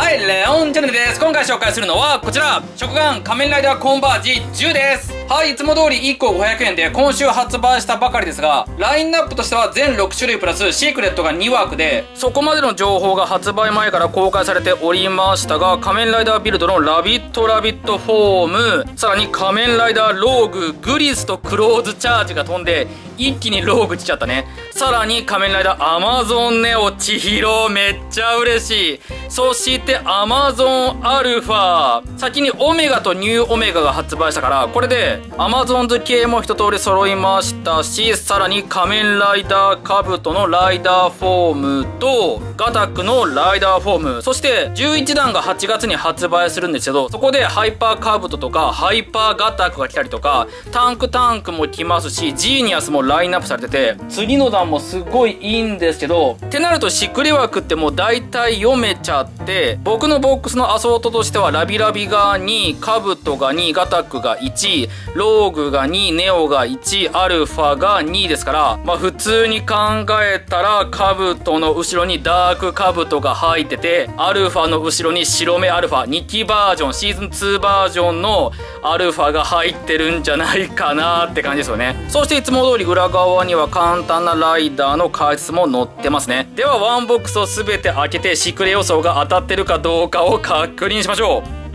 はい、レオンチャンネルです。今回紹介するのはこちら、食玩仮面ライダーコンバージ10です。はい、いつも通り1個500円で今週発売したばかりですが、ラインナップとしては全6種類プラスシークレットが2枠で、そこまでの情報が発売前から公開されておりましたが、仮面ライダービルドのラビットラビットフォーム、さらに仮面ライダーローグ、グリスとクローズチャージが飛んで、一気にローグ来ちゃったね。さらに仮面ライダーアマゾンネオ千尋めっちゃ嬉しい。そしてアマゾンアルファ。先にオメガとニューオメガが発売したから、これでアマゾンズ系も一通り揃いましたし、さらに仮面ライダーカブトのライダーフォームと、ガタックのライダーフォーム、そして11弾が8月に発売するんですけど、そこでハイパーカブトとか、ハイパーガタックが来たりとか、タンクタンクも来ますし、ジーニアスもラインナップされてて、次の弾もすごいいいんですけど、ってなるとしっくり枠ってもう大体読めちゃって、僕のボックスのアソートとしてはラビラビが2、カブトが2、ガタックが1、ローグが2、ネオが1、アルファが2ですから、まあ普通に考えたら、カブトの後ろにダークカブトが入ってて、アルファの後ろに白目アルファ、2期バージョン、シーズン2バージョンのアルファが入ってるんじゃないかなって感じですよね。そしていつも通り裏側には簡単なライダーの解説も載ってますね。ではワンボックスを全て開けてシクレ予想が当たってるかどうかを確認しましょう。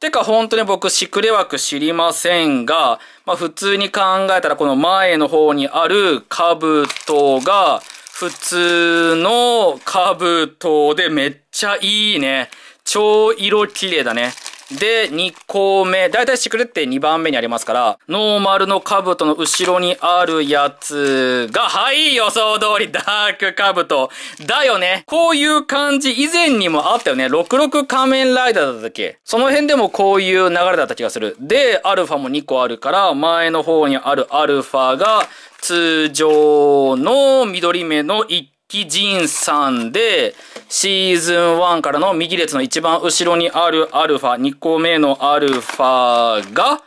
てか本当に僕、シクレ枠知りませんが、まあ普通に考えたらこの前の方にある兜が、普通の兜でめっちゃいいね。超色綺麗だね。で、2個目。だいたいシクレって2番目にありますから、ノーマルの兜の後ろにあるやつが、はい、予想通り、ダーク兜。だよね。こういう感じ以前にもあったよね。66仮面ライダーだったっけその辺でもこういう流れだった気がする。で、アルファも2個あるから、前の方にあるアルファが、通常の緑目の1木仁さんで、シーズン1からの右列の一番後ろにあるアルファ、2個目のアルファが、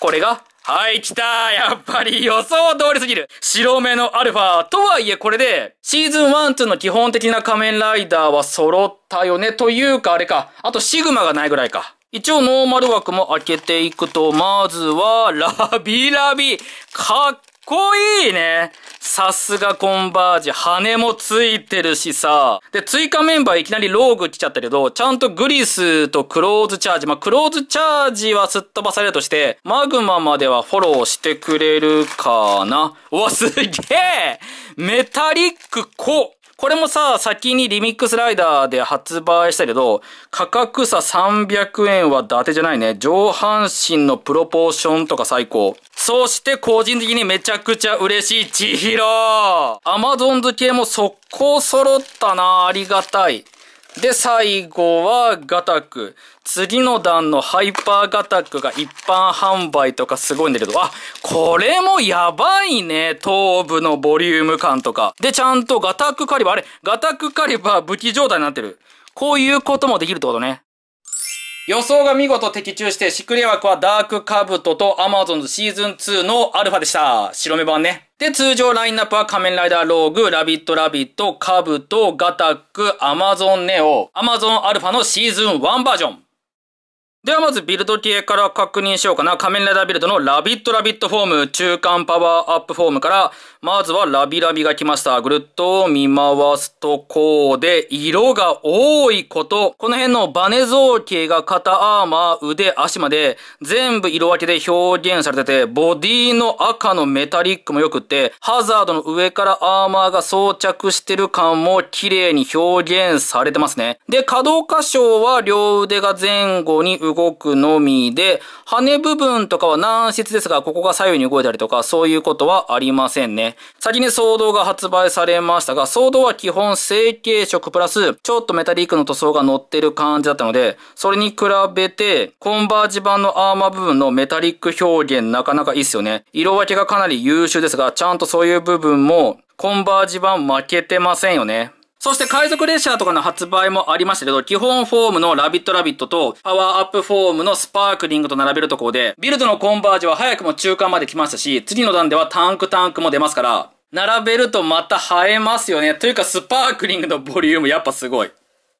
これが、はい、来たやっぱり予想通りすぎる白目のアルファとはいえこれで、シーズン1、2の基本的な仮面ライダーは揃ったよねというかあれか、あとシグマがないぐらいか。一応ノーマル枠も開けていくと、まずは、ラビラビ、かっこいいね。さすがコンバージ。羽もついてるしさ。で、追加メンバーいきなりローグ来ちゃったけど、ちゃんとグリスとクローズチャージ。まあ、クローズチャージはすっ飛ばされるとして、マグマまではフォローしてくれるかな。うわ、すげえメタリックコこれもさ、先にリミックスライダーで発売したけど、価格差300円は伊達じゃないね。上半身のプロポーションとか最高。そして個人的にめちゃくちゃ嬉しい千尋アマゾン付けも速攻揃ったなありがたい。で、最後はガタク。次の段のハイパーガタクが一般販売とかすごいんだけど、あ、これもやばいね。頭部のボリューム感とか。で、ちゃんとガタクカリバー、あれ、ガタクカリバー武器状態になってる。こういうこともできるってことね。予想が見事的中して、シクレ枠はダークカブトとアマゾンズシーズン2のアルファでした。白目版ね。で、通常ラインナップは仮面ライダーローグ、ラビットラビット、カブト、ガタック、アマゾンネオ、アマゾンアルファのシーズン1バージョン。ではまずビルド系から確認しようかな。仮面ライダービルドのラビットラビットフォーム、中間パワーアップフォームから、まずはラビラビが来ました。ぐるっと見回すとこうで、色が多いこと、この辺のバネ造形が肩アーマー、腕、足まで、全部色分けで表現されてて、ボディの赤のメタリックも良くって、ハザードの上からアーマーが装着してる感も綺麗に表現されてますね。で、可動箇所は両腕が前後に動動くのみで、羽部分とかは軟質ですが、ここが左右に動いたりとか、そういうことはありませんね。先にソードが発売されましたが、ソードは基本成型色プラス、ちょっとメタリックの塗装が乗ってる感じだったので、それに比べて、コンバージ版のアーマー部分のメタリック表現なかなかいいっすよね。色分けがかなり優秀ですが、ちゃんとそういう部分も、コンバージ版負けてませんよね。そして海賊列車とかの発売もありましたけど、基本フォームのラビットラビットと、パワーアップフォームのスパークリングと並べるところで、ビルドのコンバージョンは早くも中間まで来ましたし、次の段ではタンクタンクも出ますから、並べるとまた映えますよね。というかスパークリングのボリュームやっぱすごい。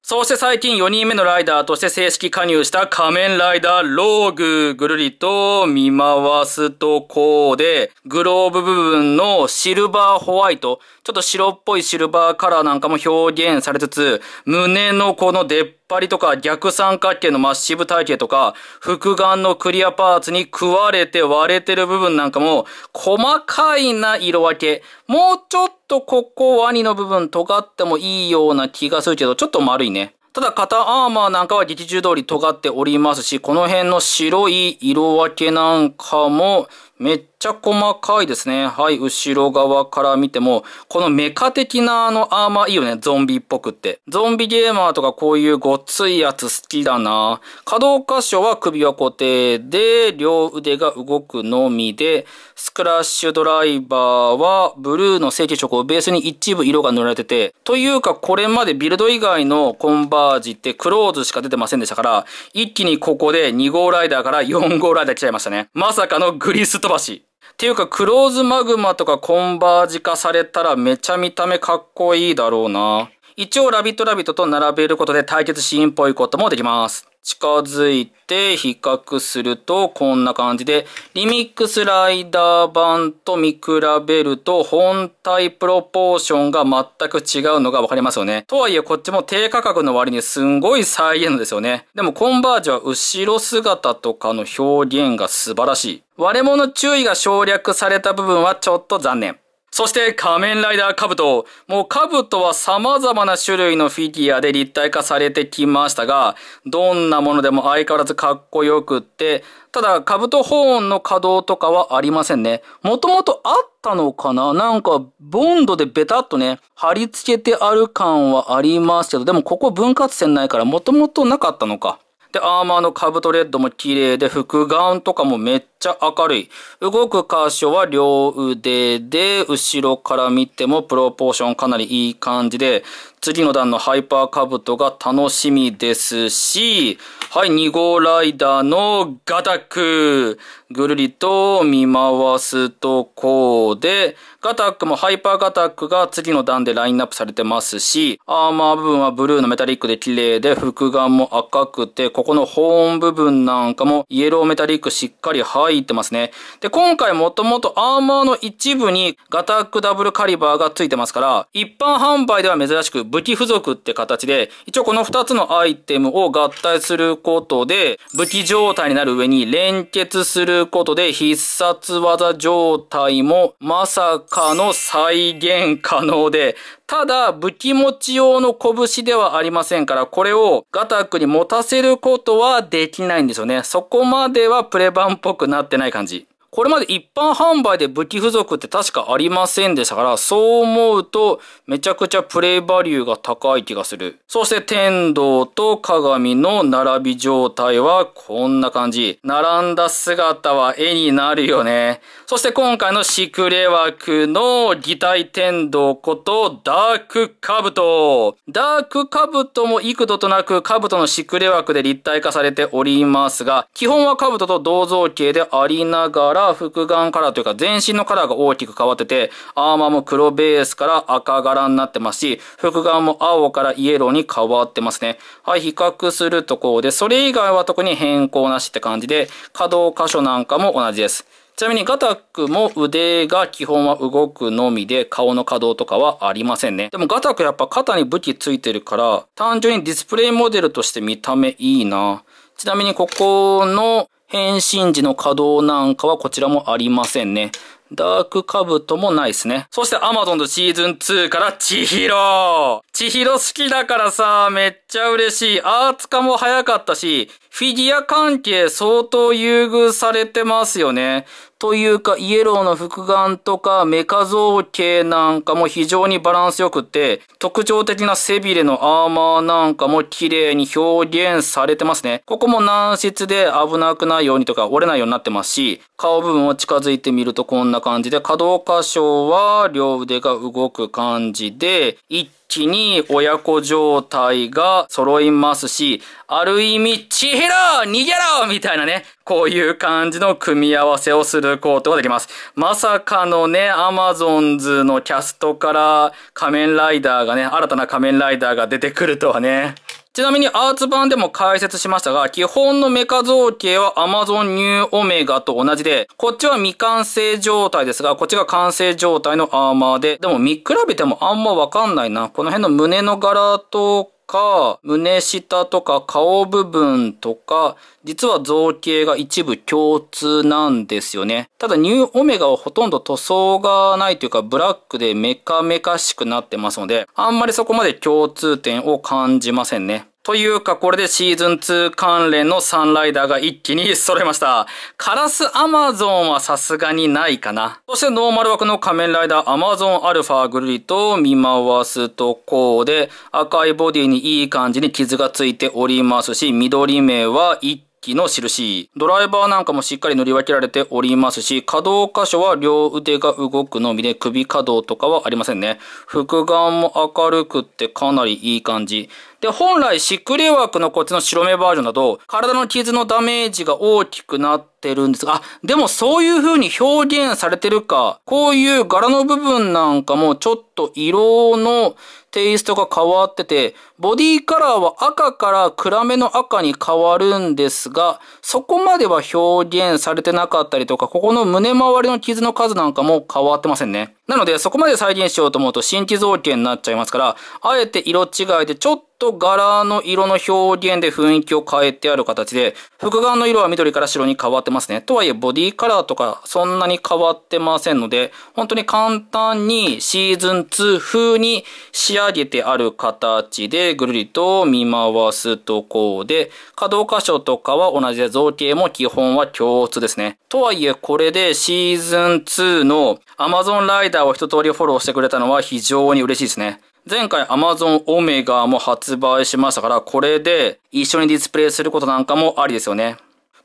そして最近4人目のライダーとして正式加入した仮面ライダーローグ。ぐるりと見回すとこうで、グローブ部分のシルバーホワイト、ちょっと白っぽいシルバーカラーなんかも表現されつつ、胸のこの出っ張りとか逆三角形のマッシブ体型とか、複眼のクリアパーツに食われて割れてる部分なんかも、細かいな色分け。もうちょっとここワニの部分尖ってもいいような気がするけど、ちょっと丸いね。ただ肩アーマーなんかは劇中通り尖っておりますし、この辺の白い色分けなんかも、めっちゃ細かいですね。はい、後ろ側から見ても、このメカ的なあのアーマーいいよね、ゾンビっぽくって。ゾンビゲーマーとかこういうごっついやつ好きだな。可動箇所は首は固定で、両腕が動くのみで、スクラッシュドライバーはブルーの正規色をベースに一部色が塗られてて、というかこれまでビルド以外のコンバージってクローズしか出てませんでしたから、一気にここで2号ライダーから4号ライダー来ちゃいましたね。まさかのグリス飛ばし。っていうか、クローズマグマとかコンバージ化されたらめちゃ見た目かっこいいだろうな。一応、ラビットラビットと並べることで対決シーンっぽいこともできます。近づいて比較するとこんな感じで、リミックスライダー版と見比べると本体プロポーションが全く違うのがわかりますよね。とはいえこっちも低価格の割にすんごい再現ですよね。でもコンバージは後ろ姿とかの表現が素晴らしい。割れ物注意が省略された部分はちょっと残念。そして仮面ライダーカブト。もうカブトは様々な種類のフィギュアで立体化されてきましたが、どんなものでも相変わらずかっこよくって、ただカブトホーンの稼働とかはありませんね。もともとあったのかななんかボンドでベタっとね、貼り付けてある感はありますけど、でもここ分割線ないからもともとなかったのか。で、アーマーのカブトレッドも綺麗で、複眼とかもめっちゃ明るい。動く箇所は両腕で、後ろから見てもプロポーションかなりいい感じで、次の段のハイパーカブトが楽しみですし、はい、2号ライダーのガタック。ぐるりと見回すとこうで、ガタックもハイパーガタックが次の段でラインナップされてますし、アーマー部分はブルーのメタリックで綺麗で、複眼も赤くて、ここの保温部分なんかもイエローメタリックしっかり入愛いってますね。で、今回もともとアーマーの一部にガタックダブルカリバーがついてますから、一般販売では珍しく武器付属って形で、一応この2つのアイテムを合体することで、武器状態になる上に連結することで必殺技状態もまさかの再現可能で、ただ、武器持ち用の拳ではありませんから、これをガタックに持たせることはできないんですよね。そこまではプレ版っぽくないなってない感じこれまで一般販売で武器付属って確かありませんでしたから、そう思うと、めちゃくちゃプレイバリューが高い気がする。そして天道と鏡の並び状態はこんな感じ。並んだ姿は絵になるよね。そして今回のシクレ枠の擬態天道ことダークカブト。ダークカブトも幾度となくカブトのシクレ枠で立体化されておりますが、基本はカブトと同造形でありながら、か複眼カラーというか全身のカラーが大きく変わってて、アーマーも黒ベースから赤柄になってますし、複眼も青からイエローに変わってますね。はい、比較するとこうで、それ以外は特に変更なしって感じで、可動箇所なんかも同じです。ちなみにガタックも腕が基本は動くのみで顔の可動とかはありませんね。でもガタックやっぱ肩に武器ついてるから単純にディスプレイモデルとして見た目いいな。ちなみにここの変身時の稼働なんかはこちらもありませんね。ダークカブトもないですね。そしてアマゾンのとシーズン2から千尋千尋好きだからさ、めっちゃ嬉しい。アーツ化も早かったし、フィギュア関係相当優遇されてますよね。というか、イエローの複眼とかメカ造形なんかも非常にバランス良くて、特徴的な背びれのアーマーなんかも綺麗に表現されてますね。ここも軟質で危なくないようにとか折れないようになってますし、顔部分を近づいてみるとこんな感じで、可動箇所は両腕が動く感じで、一気に親子状態が揃いますし、ある意味、ちひろ逃げろみたいなね、こういう感じの組み合わせをすることができます。まさかのね、アマゾンズのキャストから仮面ライダーがね、新たな仮面ライダーが出てくるとはね。ちなみにアーツ版でも解説しましたが、基本のメカ造形は Amazon New Omega と同じで、こっちは未完成状態ですが、こっちが完成状態のアーマーで、でも見比べてもあんまわかんないな。この辺の胸の柄とか、胸下とか顔部分とか、実は造形が一部共通なんですよね。ただニューオメガはほとんど塗装がないというか、ブラックでメカメカしくなってますので、あんまりそこまで共通点を感じませんね。というか、これでシーズン2関連のサンライダーが一気に揃いました。カラスアマゾンはさすがにないかな。そしてノーマル枠の仮面ライダーアマゾンアルファぐるりと見回すとこうで、赤いボディにいい感じに傷がついておりますし、緑目は一機の印。ドライバーなんかもしっかり塗り分けられておりますし、可動箇所は両腕が動くのみで首可動とかはありませんね。副眼も明るくってかなりいい感じ。で、本来しっくり枠のこっちの白目バージョンだと、体の傷のダメージが大きくなって、ってるんですが、あ、でもそういう風に表現されてるか、こういう柄の部分なんかもちょっと色のテイストが変わってて、ボディカラーは赤から暗めの赤に変わるんですが、そこまでは表現されてなかったりとか、ここの胸周りの傷の数なんかも変わってませんね。なので、そこまで再現しようと思うと新規造形になっちゃいますから、あえて色違いでちょっと柄の色の表現で雰囲気を変えてある形で、複眼の色は緑から白に変わってますね。とはいえ、ボディカラーとかそんなに変わってませんので、本当に簡単にシーズン2風に仕上げてある形で、ぐるりと見回すとこうで、可動箇所とかは同じで造形も基本は共通ですね。とはいえ、これでシーズン2の Amazon ライダーターを一通りフォローしてくれたのは非常に嬉しいですね。前回 Amazon Omega も発売しましたから、これで一緒にディスプレイすることなんかもありですよね。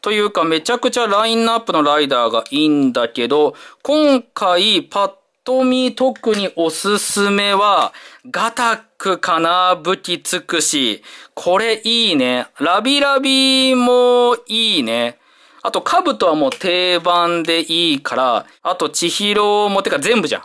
というか、めちゃくちゃラインナップのライダーがいいんだけど、今回パッと見特におすすめは、ガタックかな武器つくし。これいいね。ラビラビもいいね。あと、カブとはもう定番でいいから、あと、千尋も、てか全部じゃん。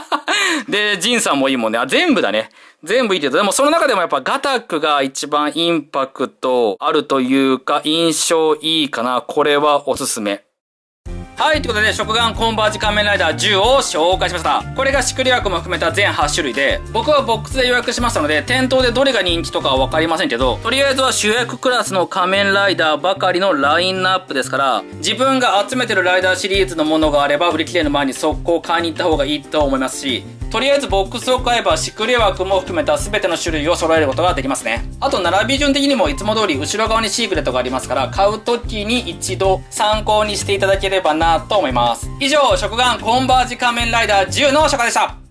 で、ジンさんもいいもんね。あ、全部だね。全部いいけど、でもその中でもやっぱガタックが一番インパクトあるというか、印象いいかな。これはおすすめ。はい、ということで、食玩コンバージ仮面ライダー10を紹介しました。これがシクリ枠も含めた全8種類で、僕はボックスで予約しましたので、店頭でどれが人気とかはわかりませんけど、とりあえずは主役クラスの仮面ライダーばかりのラインナップですから、自分が集めてるライダーシリーズのものがあれば、売り切れの前に速攻買いに行った方がいいと思いますし、とりあえずボックスを買えばシクリ枠も含めた全ての種類を揃えることができますね。あと、並び順的にもいつも通り後ろ側にシークレットがありますから、買う時に一度参考にしていただければななと思います。以上、食玩コンバージ仮面ライダー10の初夏でした。